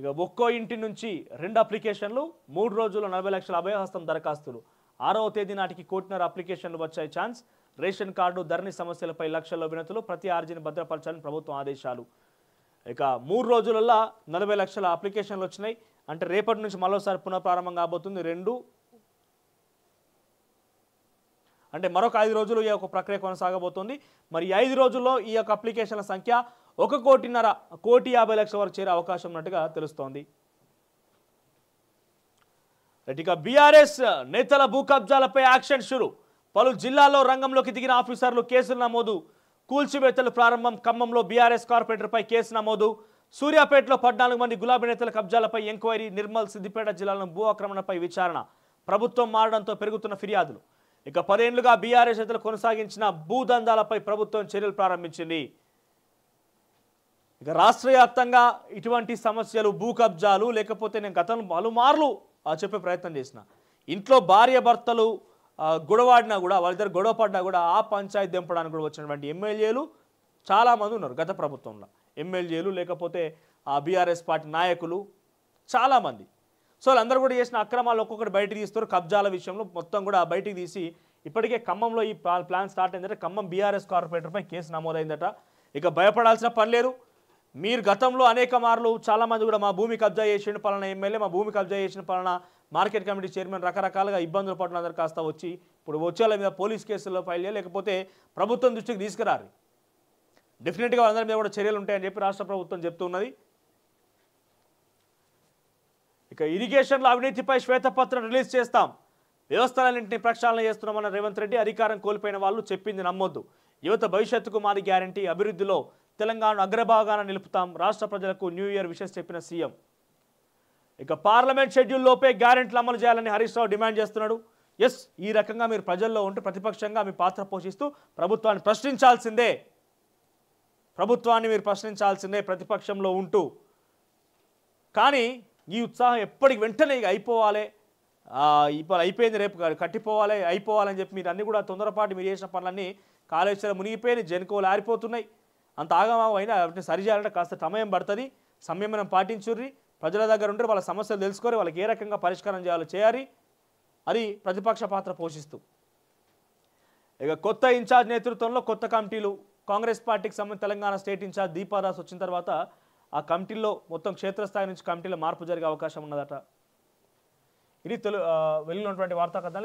ఇక ఒక్కో ఇంటి నుంచి రెండు అప్లికేషన్లు మూడు రోజుల్లో నలభై లక్షల అభయహస్తం దరఖాస్తులు ఆరవ తేదీ నాటికి కోటిన్నర అప్లికేషన్లు వచ్చే ఛాన్స్ రేషన్ కార్డు ధరణి సమస్యలపై లక్షల్లో వినతులు ప్రతి ఆర్జీని భద్రపరచాలని ప్రభుత్వం ఆదేశాలు ఇక మూడు రోజులల్లో నలభై లక్షల అప్లికేషన్లు వచ్చినాయి అంటే రేపటి నుంచి మరోసారి పునఃప్రారంభం కాబోతుంది రెండు అంటే మరొక ఐదు రోజులు ఈ యొక్క ప్రక్రియ కొనసాగబోతోంది మరి ఐదు రోజుల్లో ఈ యొక్క అప్లికేషన్ల సంఖ్య ఒక కోటిన్నర కోటి యాభై లక్షల వరకు చేరే అవకాశం ఉన్నట్టుగా తెలుస్తోంది ఇక బీఆర్ఎస్ నేతల భూ కబ్జాలపై యాక్షన్ షురు పలు జిల్లాల్లో రంగంలోకి దిగిన ఆఫీసర్లు కేసులు నమోదు కూల్చివేతలు ప్రారంభం ఖమ్మంలో బీఆర్ఎస్ కార్పొరేటర్పై కేసు నమోదు సూర్యాపేటలో పద్నాలుగు మంది గులాబీ నేతల కబ్జాలపై ఎంక్వైరీ నిర్మల్ సిద్దిపేట జిల్లాలో భూ ఆక్రమణపై విచారణ ప్రభుత్వం మారడంతో పెరుగుతున్న ఫిర్యాదులు ఇక పదేళ్లుగా బీఆర్ఎస్ చేతులు కొనసాగించిన భూదందాలపై ప్రభుత్వం చర్యలు ప్రారంభించింది ఇక రాష్ట్ర వ్యాప్తంగా ఇటువంటి సమస్యలు భూ కబ్జాలు లేకపోతే నేను గతంలో పలుమార్లు చెప్పే ప్రయత్నం చేసిన ఇంట్లో భార్య భర్తలు గొడవాడినా కూడా వాళ్ళిద్దరు గొడవ పడినా కూడా ఆ పంచాయతీ దింపడానికి కూడా వచ్చినటువంటి ఎమ్మెల్యేలు చాలామంది ఉన్నారు గత ప్రభుత్వంలో ఎమ్మెల్యేలు లేకపోతే ఆ బీఆర్ఎస్ పార్టీ నాయకులు చాలామంది సో వాళ్ళందరూ కూడా చేసిన అక్రమాలు ఒక్కొక్కటి బయటకు తీస్తారు కబ్జాల విషయంలో మొత్తం కూడా బయటికి తీసి ఇప్పటికే ఖమ్మంలో ఈ ప్లాన్ స్టార్ట్ అయిందంటే ఖమ్మం బీఆర్ఎస్ కార్పొరేటర్పై కేసు నమోదైందట ఇక భయపడాల్సిన పని మీరు గతంలో అనేక మార్లు చాలామంది కూడా మా భూమి కబ్జా చేసిన పలానా ఎమ్మెల్యే మా భూమి కబ్జా చేసిన పలానా మార్కెట్ కమిటీ చైర్మన్ రకరకాలుగా ఇబ్బందులు పడిన అందరు కాస్త వచ్చి ఇప్పుడు వచ్చేళ్ళ మీద పోలీస్ కేసుల్లో ఫైల్ చేయాలి లేకపోతే ప్రభుత్వం దృష్టికి తీసుకురారు డెఫినెట్గా అందరి మీద కూడా చర్యలు ఉంటాయని చెప్పి రాష్ట్ర ప్రభుత్వం చెప్తున్నది ఇక ఇరిగేషన్లో అవినీతిపై శ్వేతపత్రం రిలీజ్ చేస్తాం వ్యవస్థలన్నింటినీ ప్రక్షాళన చేస్తున్నామన్న రేవంత్ రెడ్డి అధికారం కోల్పోయిన వాళ్ళు చెప్పింది నమ్మొద్దు యువత భవిష్యత్తుకు మాది గ్యారంటీ అభివృద్ధిలో తెలంగాణ అగ్రభాగాన నిలుపుతాం రాష్ట్ర ప్రజలకు న్యూ ఇయర్ విషయం చెప్పిన సీఎం ఇక పార్లమెంట్ షెడ్యూల్లోపే గ్యారెంటీలు అమలు చేయాలని హరీష్ రావు డిమాండ్ చేస్తున్నాడు ఎస్ ఈ రకంగా మీరు ప్రజల్లో ఉంటే ప్రతిపక్షంగా మీ పాత్ర పోషిస్తూ ప్రభుత్వాన్ని ప్రశ్నించాల్సిందే ప్రభుత్వాన్ని మీరు ప్రశ్నించాల్సిందే ప్రతిపక్షంలో ఉంటూ కానీ ఈ ఉత్సాహం ఎప్పటికి వెంటనే అయిపోవాలి ఇప్పుడు అయిపోయింది రేపు కట్టిపోవాలి అయిపోవాలని చెప్పి మీరు అన్నీ కూడా తొందరపాటు మీరు చేసిన పనులన్నీ కాళేశ్వరం మునిగిపోయి జనుకోలు ఆరిపోతున్నాయి అంత వాటిని సరిచేయాలంటే కాస్త సమయం పడుతుంది సంయమనం పాటించుర్రి ప్రజల దగ్గర ఉండి వాళ్ళ సమస్యలు తెలుసుకొని వాళ్ళకి ఏ రకంగా పరిష్కారం చేయాలో చేయాలి అది ప్రతిపక్ష పాత్ర పోషిస్తూ ఇక కొత్త ఇన్ఛార్జ్ నేతృత్వంలో కొత్త కమిటీలు కాంగ్రెస్ పార్టీకి సంబంధించి తెలంగాణ స్టేట్ ఇన్ఛార్జ్ దీపాదాస్ వచ్చిన తర్వాత ఆ కమిటీల్లో మొత్తం క్షేత్రస్థాయి నుంచి కమిటీలో మార్పు జరిగే అవకాశం ఉన్నదట ఇది తెలు వెళ్ళినటువంటి వార్తా